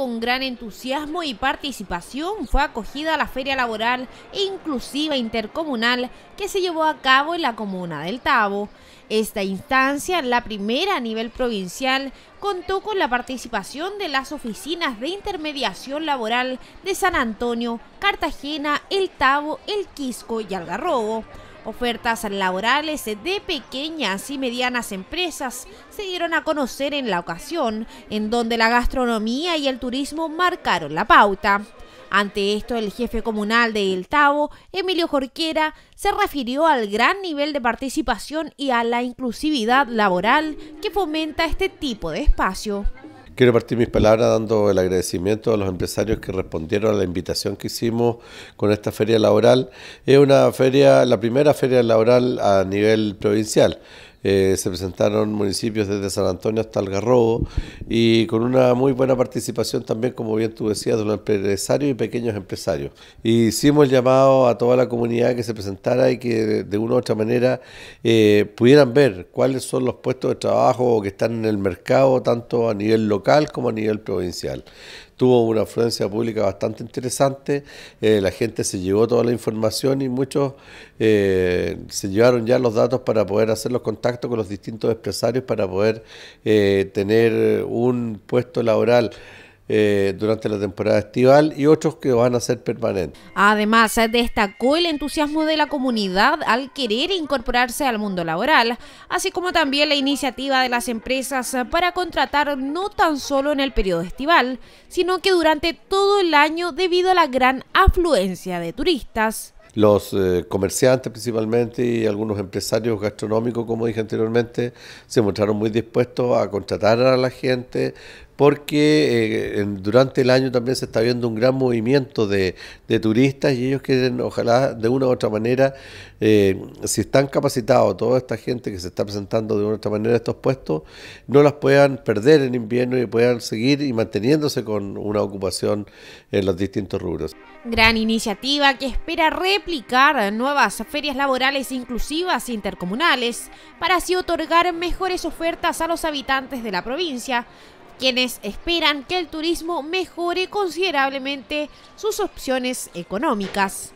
con gran entusiasmo y participación fue acogida la Feria Laboral e Inclusiva Intercomunal que se llevó a cabo en la comuna del Tabo. Esta instancia, la primera a nivel provincial, contó con la participación de las oficinas de intermediación laboral de San Antonio, Cartagena, El Tabo, El Quisco y Algarrobo. Ofertas laborales de pequeñas y medianas empresas se dieron a conocer en la ocasión, en donde la gastronomía y el turismo marcaron la pauta. Ante esto, el jefe comunal de El Tavo, Emilio Jorquera, se refirió al gran nivel de participación y a la inclusividad laboral que fomenta este tipo de espacio. Quiero partir mis palabras dando el agradecimiento a los empresarios que respondieron a la invitación que hicimos con esta feria laboral. Es una feria, la primera feria laboral a nivel provincial. Eh, se presentaron municipios desde San Antonio hasta Algarrobo y con una muy buena participación también, como bien tú decías, de los empresarios y pequeños empresarios. hicimos el llamado a toda la comunidad que se presentara y que de una u otra manera eh, pudieran ver cuáles son los puestos de trabajo que están en el mercado, tanto a nivel local como a nivel provincial tuvo una afluencia pública bastante interesante, eh, la gente se llevó toda la información y muchos se llevaron ya los datos para poder hacer los contactos con los distintos empresarios para poder eh, tener un puesto laboral. Eh, durante la temporada estival y otros que van a ser permanentes. Además, destacó el entusiasmo de la comunidad al querer incorporarse al mundo laboral, así como también la iniciativa de las empresas para contratar no tan solo en el periodo estival, sino que durante todo el año debido a la gran afluencia de turistas los eh, comerciantes principalmente y algunos empresarios gastronómicos, como dije anteriormente, se mostraron muy dispuestos a contratar a la gente porque eh, durante el año también se está viendo un gran movimiento de, turistas y ellos quieren, ojalá, de una u otra manera, eh, si están capacitados, toda esta gente que se está presentando de una u otra manera a estos puestos, no las puedan perder en invierno y puedan seguir y manteniéndose con una ocupación en los distintos rubros. Gran iniciativa que espera replicar nuevas ferias laborales inclusivas intercomunales para así otorgar mejores ofertas a los habitantes de la provincia quienes esperan que el turismo mejore considerablemente sus opciones económicas.